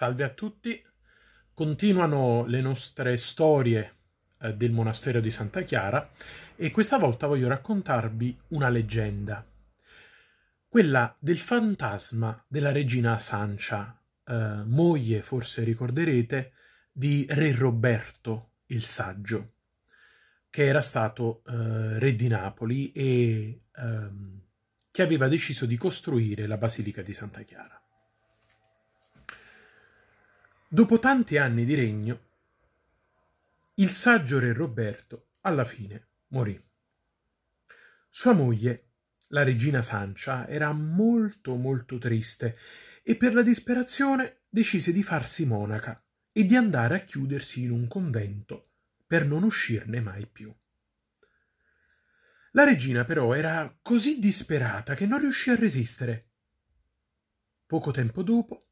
Salve a tutti, continuano le nostre storie eh, del monastero di Santa Chiara e questa volta voglio raccontarvi una leggenda, quella del fantasma della regina Sancia, eh, moglie, forse ricorderete, di re Roberto il Saggio, che era stato eh, re di Napoli e ehm, che aveva deciso di costruire la Basilica di Santa Chiara. Dopo tanti anni di regno, il saggio re Roberto alla fine morì. Sua moglie, la regina Sancia, era molto molto triste e per la disperazione decise di farsi monaca e di andare a chiudersi in un convento per non uscirne mai più. La regina però era così disperata che non riuscì a resistere. Poco tempo dopo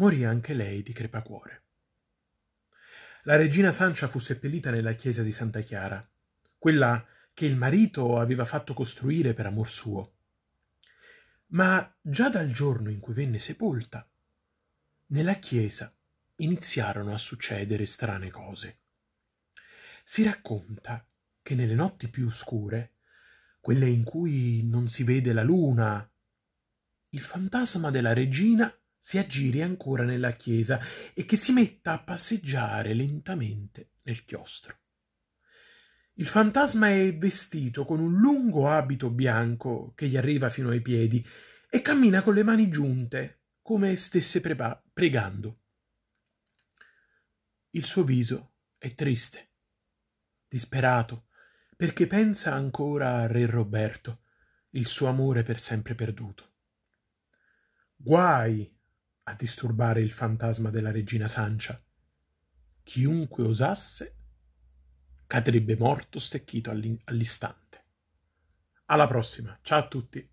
morì anche lei di crepacuore. La regina Sancia fu seppellita nella chiesa di Santa Chiara, quella che il marito aveva fatto costruire per amor suo. Ma già dal giorno in cui venne sepolta, nella chiesa iniziarono a succedere strane cose. Si racconta che nelle notti più oscure, quelle in cui non si vede la luna, il fantasma della regina si aggiri ancora nella chiesa e che si metta a passeggiare lentamente nel chiostro. Il fantasma è vestito con un lungo abito bianco che gli arriva fino ai piedi e cammina con le mani giunte, come stesse preba- pregando. Il suo viso è triste, disperato, perché pensa ancora a Re Roberto, il suo amore per sempre perduto. Guai a disturbare il fantasma della regina Sancia. Chiunque osasse cadrebbe morto stecchito all'istante. Alla prossima, ciao a tutti!